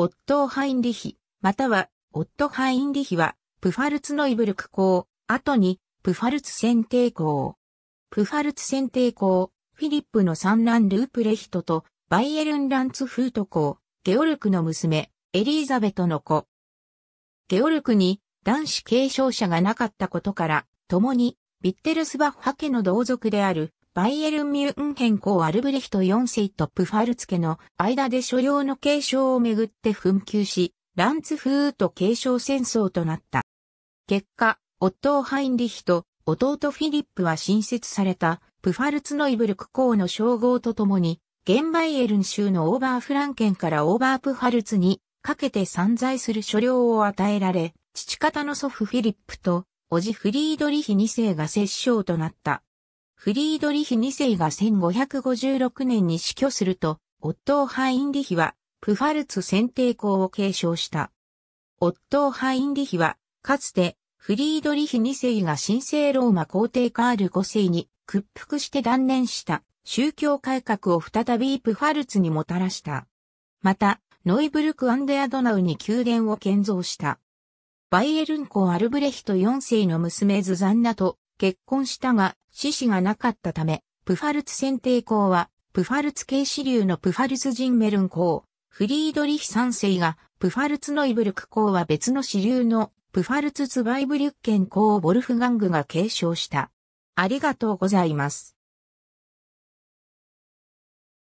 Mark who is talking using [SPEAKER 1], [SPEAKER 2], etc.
[SPEAKER 1] オットー・ハインリヒ、または、オット・ハインリヒは、プファルツノイブルク校、後に、プファルツ選定校。プファルツ選定校、フィリップの三男ループレヒトと、バイエルン・ランツフート校、ゲオルクの娘、エリーザベトの子。ゲオルクに男子継承者がなかったことから、共に、ビッテルスバッハ家の同族であるバイエルン・ミュンヘン公アルブレヒト4世とプファルツ家の間で所領の継承をめぐって紛糾し、ランツフーと継承戦争となった。結果、夫ハインリヒと弟フィリップは新設されたプファルツノイブルク公の称号とともに、現バイエルン州のオーバーフランケンからオーバープファルツにかけて散在する所領を与えられ、父方の祖父フィリップと、叔父フリードリヒ2世が摂政となった。フリードリヒ2世が1556年に死去すると、オットー・ハインリヒは、プファルツ選定校を継承した。オットー・ハインリヒは、かつて、フリードリヒ2世が神聖ローマ皇帝カール5世に屈服して断念した宗教改革を再びプファルツにもたらした。また、ノイブルク・アンデア・ドナウに宮殿を建造した。バイエルン公アルブレヒト4世の娘ズザンナと結婚したが、死子がなかったため、プファルツ選定校は、プファルツ系支流のプファルツジンメルン校、フリードリヒ三世が、プファルツノイブルク校は別の支流の、プファルツツバイブリュッケン校をボルフガングが継承した。ありがとうございます。